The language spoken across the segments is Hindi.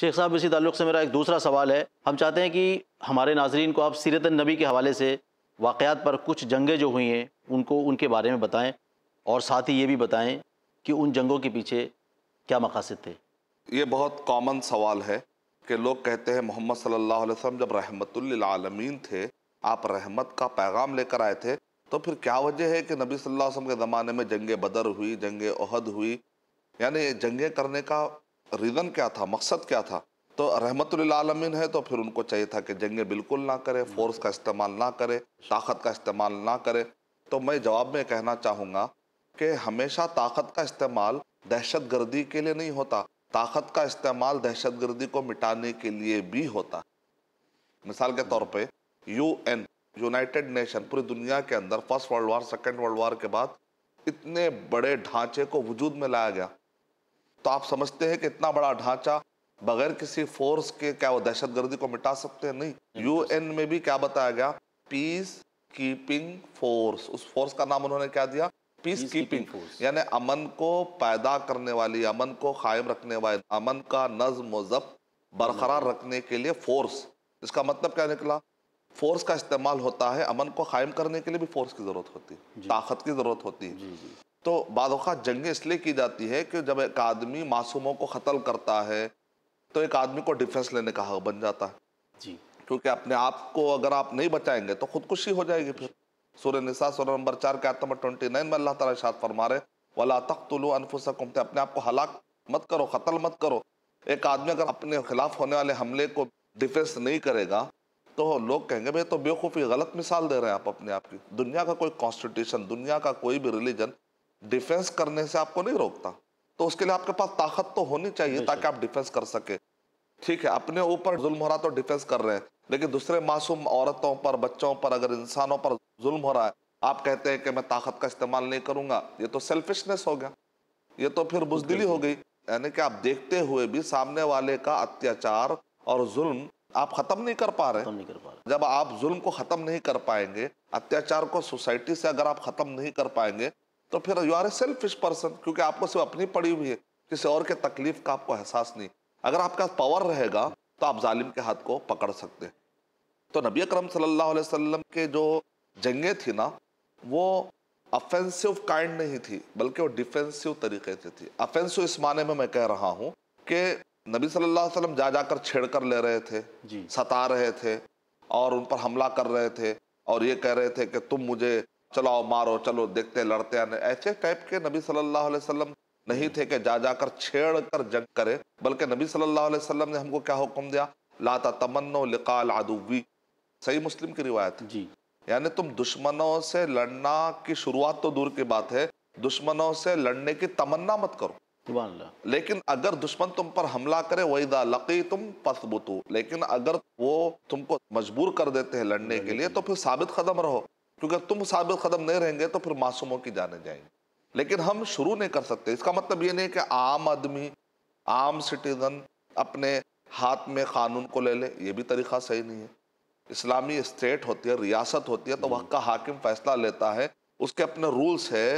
शेख साहब इसी तल्लुक से मेरा एक दूसरा सवाल है हम चाहते हैं कि हमारे नाजरन को आप सीरत नबी के हवाले से वाक़ात पर कुछ जंगें जो हुई हैं उनको उनके बारे में बताएं और साथ ही ये भी बताएं कि उन जंगों के पीछे क्या मकासद थे ये बहुत कॉमन सवाल है कि लोग कहते हैं मोहम्मद सल्ला वसम जब रहमतमीन थे आप रहमत का पैगाम लेकर आए थे तो फिर क्या वजह है कि नबी सल्लल्लाहु अलैहि वसल्लम के ज़माने में जंग बदर हुई जंगे अहद हुई यानी जंगें करने का रीज़न क्या था मकसद क्या था तो रहमत आलमिन है तो फिर उनको चाहिए था कि जंगें बिल्कुल ना करें फोर्स का इस्तेमाल ना करें ताकत का इस्तेमाल ना करें तो मैं जवाब में कहना चाहूँगा कि हमेशा ताकत का इस्तेमाल दहशत गर्दी के लिए नहीं होता ताकत का इस्तेमाल दहशत गर्दी को मिटाने के लिए भी होता है मिसाल के तौर यू एन यूनाइटेड नेशन पूरी दुनिया के अंदर first world war second world war के बाद इतने बड़े ढांचे को वजूद में लाया गया तो आप समझते हैं कि इतना बड़ा ढांचा बगैर किसी फोर्स के क्या वो दहशत गर्दी को मिटा सकते हैं नहीं यूएन में भी क्या बताया गया पीस कीपिंग फोर्स उस फोर्स का नाम उन्होंने क्या दिया पीस कीपिंग यानी अमन को पैदा करने वाली अमन को कायम रखने वाली अमन का नज्म बरकरार रखने के लिए फोर्स इसका मतलब क्या निकला फोर्स का इस्तेमाल होता है अमन को कायम करने के लिए भी फोर्स की ज़रूरत होती है ताकत की ज़रूरत होती है तो बाद जंगें इसलिए की जाती है कि जब एक आदमी मासूमों को कत्ल करता है तो एक आदमी को डिफेंस लेने का हक बन जाता है जी क्योंकि अपने आप को अगर आप नहीं बचाएंगे तो खुदकुशी हो जाएगी फिर सूर्य निशा सूर्य नंबर चार के आत्मा ट्वेंटी नाइन में अल्लाह तला शाद फरमा रहे वाला तख्तुलू अनफुसकुम तो अपने आप को हलाक मत करो कत्ल मत करो एक आदमी अगर अपने खिलाफ होने वाले हमले को डिफेंस नहीं करेगा तो लोग कहेंगे भाई तो बेवकूफ़ी गलत मिसाल दे रहे हैं आप अपने आप की दुनिया का कोई कॉन्स्टिट्यूशन दुनिया का कोई भी रिलीजन डिफेंस करने से आपको नहीं रोकता तो उसके लिए आपके पास ताकत तो होनी चाहिए ताकि आप डिफेंस कर सके ठीक है अपने ऊपर जुल्म हो रहा तो डिफेंस कर रहे हैं लेकिन दूसरे मासूम औरतों पर बच्चों पर अगर इंसानों पर जुल्म हो रहा है आप कहते हैं कि मैं ताकत का इस्तेमाल नहीं करूंगा ये तो सेल्फिशनेस हो गया ये तो फिर बुजदिली हो गई यानी कि आप देखते हुए भी सामने वाले का अत्याचार और जुल्म आप खत्म नहीं कर पा रहे नहीं कर पा रहे जब आप जुल्म को खत्म नहीं कर पाएंगे अत्याचार को सोसाइटी से अगर आप खत्म नहीं कर पाएंगे तो फिर you are a selfish person क्योंकि आपको सिर्फ अपनी पड़ी हुई है किसी और के तकलीफ का आपको एहसास नहीं अगर आपका पावर रहेगा तो आप जालिम के हाथ को पकड़ सकते हैं तो नबी अकरम सल्लल्लाहु अलैहि वसल्लम के जो जंगें थी ना वो अफेंसिव काइंड नहीं थी बल्कि वो डिफेंसिव तरीके से थी अफेंसिव इस माने में मैं कह रहा हूँ कि नबी सल्लल्लाहु अलैहि वसल्लम जा जाकर छेड़ कर ले रहे थे सता रहे थे और उन पर हमला कर रहे थे और ये कह रहे थे कि तुम मुझे चलाओ मारो चलो देखते लड़ते आने ऐसे टाइप के नबी सल्लल्लाहु अलैहि वसल्लम नहीं थे कि जा जाकर छेड़ कर जंग करे बल्कि नबी सल्लल्लाहु अलैहि वसल्लम ने हमको क्या हुक्म दिया लाता तमन्नो लिकाल आदुवी सही मुस्लिम की रिवायत जी यानी तुम दुश्मनों से लड़ना की शुरुआत तो दूर की बात है दुश्मनों से लड़ने की तमन्ना मत करो लेकिन अगर दुश्मन तुम पर हमला करे वहीदा लकी तुम पसबुतु लेकिन अगर वो तुमको मजबूर कर देते हैं लड़ने के लिए तो फिर साबित कदम रहो क्योंकि तुम साबित कदम नहीं रहेंगे तो फिर मासूमों की जाने जाएंगे लेकिन हम शुरू नहीं कर सकते इसका मतलब ये नहीं कि आम आदमी आम सिटीज़न अपने हाथ में कानून को ले ले ये भी तरीका सही नहीं है इस्लामी स्टेट होती है रियासत होती है तो वहाँ का हाकिम फैसला लेता है उसके अपने रूल्स है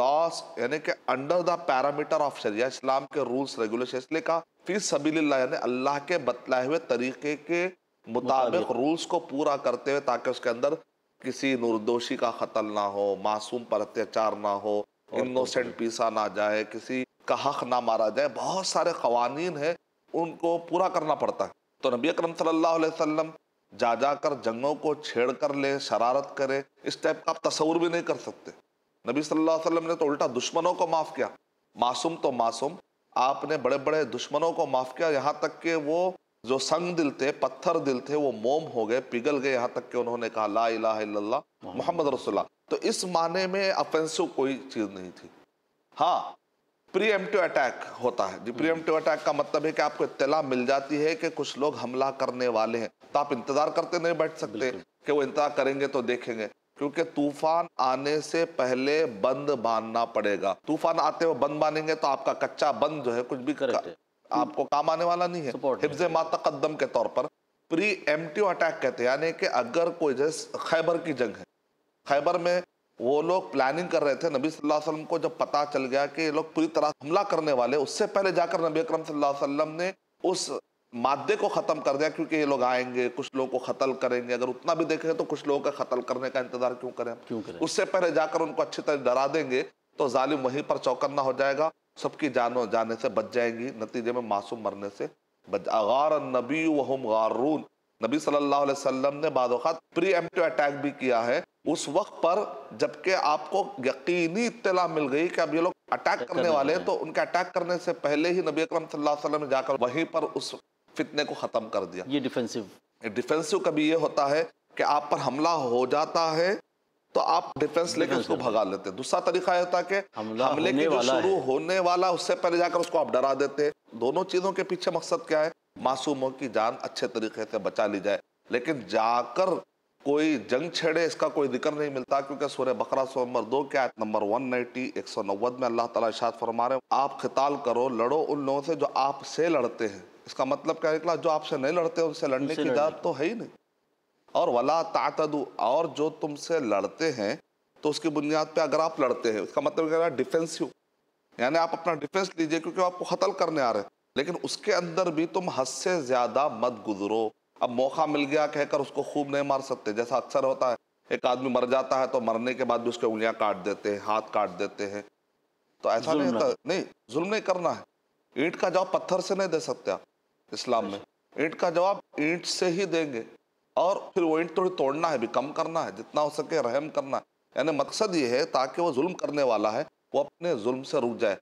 लॉस यानी कि अंडर द पैरामीटर ऑफ शरिया इस्लाम के रूल्स रेगुलेशन इसलिए कहा फिर सभी यानी अल्लाह के बतलाए हुए तरीके के मुताबिक रूल्स को पूरा करते हुए ताकि उसके अंदर किसी निर्दोषी का कत्ल ना हो मासूम पर अत्याचार ना हो इनोसेंट पीसा ना जाए किसी का हक ना मारा जाए बहुत सारे कवानीन हैं उनको पूरा करना पड़ता है तो नबी अकरम सल्लल्लाहु अलैहि वसल्लम जा जाकर जंगों को छेड़ कर ले शरारत करे इस टाइप का आप तस्वूर भी नहीं कर सकते नबी सल्लल्लाहु अलैहि वसल्लम ने तो उल्टा दुश्मनों को माफ़ किया मासूम तो मासूम आपने बड़े बड़े दुश्मनों को माफ़ किया यहाँ तक कि वो जो संग दिल थे पत्थर दिल थे वो मोम हो गए पिघल गए यहाँ तक कि उन्होंने कहा ला इला मोहम्मद रसुल्ला तो इस माने में अफेंसिव कोई चीज़ नहीं थी हाँ प्रीएम्प्टिव अटैक होता है जी प्रीएम्प्टिव हम्म। अटैक का मतलब है कि आपको इतला मिल जाती है कि कुछ लोग हमला करने वाले हैं तो आप इंतज़ार करते नहीं बैठ सकते कि वो इंतज़ार करेंगे तो देखेंगे क्योंकि तूफान आने से पहले बंद बांधना पड़ेगा तूफान आते हुए बंद बांधेंगे तो आपका कच्चा बंद जो है कुछ भी करेगा हम्म। आपको काम आने वाला नहीं है हिफ्ज मातकदम के तौर पर प्री एमटीव अटैक कहते हैं यानी कि अगर कोई जैसे खैबर की जंग है खैबर में वो लोग प्लानिंग कर रहे थे नबी सल्लल्लाहु अलैहि वसल्लम को जब पता चल गया कि ये लोग पूरी तरह हमला करने वाले उससे पहले जाकर नबी अकरम सल्लल्लाहु अलैहि वसल्लम ने उस मादे को ख़त्म कर दिया क्योंकि ये लोग आएंगे कुछ लोगों को कतल करेंगे अगर उतना भी देखेंगे तो कुछ लोगों का कतल करने का इंतजार क्यों करें क्यों करें उससे पहले जाकर उनको अच्छी तरह डरा देंगे तो ालिम वहीं पर चौकन्ना हो जाएगा सबकी जानो जाने से बच जाएंगी नतीजे में मासूम मरने से बच गार नबी वहम गारून नबी सल्लल्लाहु अलैहि वसल्लम ने बाद प्री एम्प्टिव अटैक भी किया है उस वक्त पर जबकि आपको यकीनी इतला मिल गई कि अब ये लोग अटैक करने, करने वाले हैं तो उनके अटैक करने से पहले ही नबी अकरम सल्लल्लाहु अलैहि वसल्लम ने जाकर वहीं पर उस फितने को ख़त्म कर दिया ये डिफेंसिव डिफेंसिव कभी ये होता है कि आप पर हमला हो जाता है तो आप डिफेंस लेकर उसको भगा लेते दूसरा तरीका होता कि हमले के जो शुरू होने वाला उससे पहले जाकर उसको आप डरा देते दोनों चीजों के पीछे मकसद क्या है मासूमों की जान अच्छे तरीके से बचा ली जाए लेकिन जाकर कोई जंग छेड़े इसका कोई जिक्र नहीं मिलता क्योंकि सूर्य बकरा सो नंबर दो के आयत नंबर वन नाइन्टी एक सौ नब्बे में अल्लाह ताला इशाद फरमा रहे आप खिताल करो लड़ो उन लोगों से जो आपसे लड़ते हैं इसका मतलब क्या निकला जो आपसे नहीं लड़ते उनसे लड़ने की इजाज़त तो है ही नहीं और वला तातदु और जो तुमसे लड़ते हैं तो उसकी बुनियाद पे अगर आप लड़ते हैं उसका मतलब क्या डिफेंसिव यानी आप अपना डिफेंस लीजिए क्योंकि आपको कतल करने आ रहे हैं लेकिन उसके अंदर भी तुम हद से ज़्यादा मत गुजरो अब मौका मिल गया कहकर उसको खूब नहीं मार सकते जैसा अक्सर होता है एक आदमी मर जाता है तो मरने के बाद भी उसके उंगलियाँ काट देते हैं हाथ काट देते हैं तो ऐसा नहीं होता नहीं जुल्म नहीं करना है ईंट का जवाब पत्थर से नहीं दे सकते आप इस्लाम में अच्छा। ईंट का जवाब ईंट से ही देंगे और फिर वो इंट थोड़ी तोड़ना है भी कम करना है जितना हो सके रहम करना है यानी मकसद ये है ताकि वो जुल्म करने वाला है वो अपने जुल्म से रुक जाए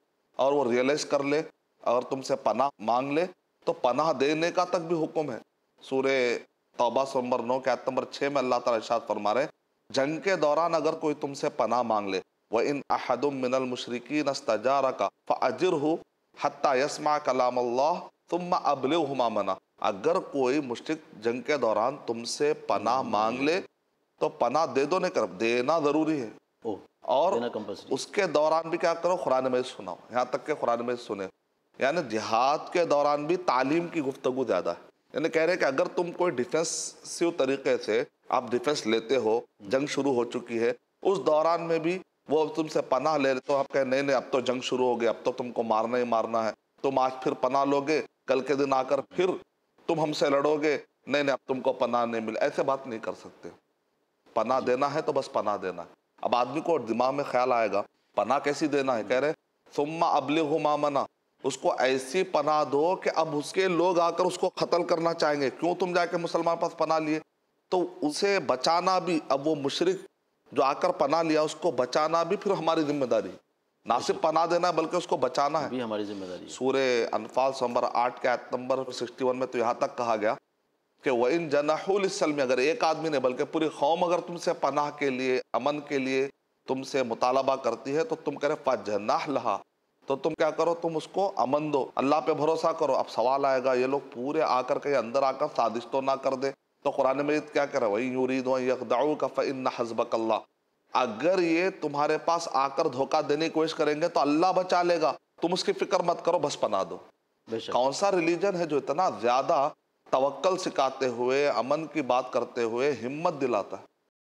और वो रियलाइज़ कर ले अगर तुमसे पनाह मांग ले तो पनाह देने का तक भी हुक्म है सूर्य तोबा नंबर नौ के आयत नंबर छः में अल्लाह ताला इरशाद फरमा रहे जंग के दौरान अगर कोई तुमसे पनाह मांग ले व इन अहदम मिनल मुशरकिन नस्तारा का फ़ाजिर हो हती यसमा कलाम अल्लाह तुम अबले हुमा मना अगर कोई मुश्तिक जंग के दौरान तुमसे पनाह मांग ले तो पना दे दो नहीं कर देना ज़रूरी है ओ, और उसके दौरान भी क्या करो कुरान में सुनाओ यहाँ तक के कुरान में सुने यानी जिहाद के दौरान भी तालीम की गुफ्तगु ज़्यादा है यानी कह रहे हैं कि अगर तुम कोई डिफेंसिव तरीके से आप डिफेंस लेते हो हम्म। जंग शुरू हो चुकी है उस दौरान में भी वो तुमसे पनाह ले तो आप कहें नहीं नहीं अब तो जंग शुरू हो गई अब तो तुमको मारना ही मारना है तुम आज फिर पनाह लोगे कल के दिन आकर फिर तुम हमसे लड़ोगे नहीं नहीं अब तुमको पनाह नहीं मिले ऐसे बात नहीं कर सकते पना देना है तो बस पना देना है अब आदमी को दिमाग में ख्याल आएगा पना कैसी देना है कह रहे सुम्मा अबले हो मामना उसको ऐसी पना दो कि अब उसके लोग आकर उसको कत्ल करना चाहेंगे क्यों तुम जाके मुसलमान पास पना लिए तो उसे बचाना भी अब वो मुशरक जो आकर पना लिया उसको बचाना भी फिर हमारी जिम्मेदारी ना सिर्फ पना देना है बल्कि उसको बचाना है भी हमारी जिम्मेदारी सूर्य अनफाल सम्बर आठ के आयत नंबर सिक्सटी वन में तो यहाँ तक कहा गया कि वह इन जनाहुलसल में अगर एक आदमी ने बल्कि पूरी कौम अगर तुमसे पनाह के लिए अमन के लिए तुमसे मुतालबा करती है तो तुम करे फजनाह लहा तो तुम क्या करो तुम उसको अमन दो अल्लाह पे भरोसा करो अब सवाल आएगा ये लोग पूरे आकर के अंदर आकर साजिश तो ना कर दे तो कुरान मजीद क्या करे वही यूरीद यकदाऊ का फ़िन हजबक अगर ये तुम्हारे पास आकर धोखा देने की कोशिश करेंगे तो अल्लाह बचा लेगा तुम उसकी फिक्र मत करो बस बना दो कौन सा रिलीजन है जो इतना ज्यादा तवक्ल सिखाते हुए अमन की बात करते हुए हिम्मत दिलाता है